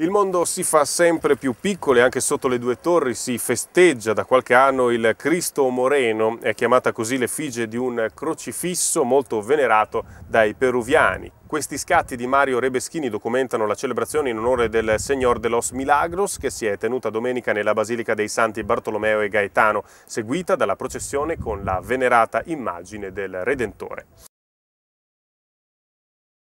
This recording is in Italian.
Il mondo si fa sempre più piccolo e anche sotto le due torri si festeggia da qualche anno il Cristo Moreno, è chiamata così l'effigie di un crocifisso molto venerato dai peruviani. Questi scatti di Mario Rebeschini documentano la celebrazione in onore del Signor de los Milagros che si è tenuta domenica nella Basilica dei Santi Bartolomeo e Gaetano, seguita dalla processione con la venerata immagine del Redentore.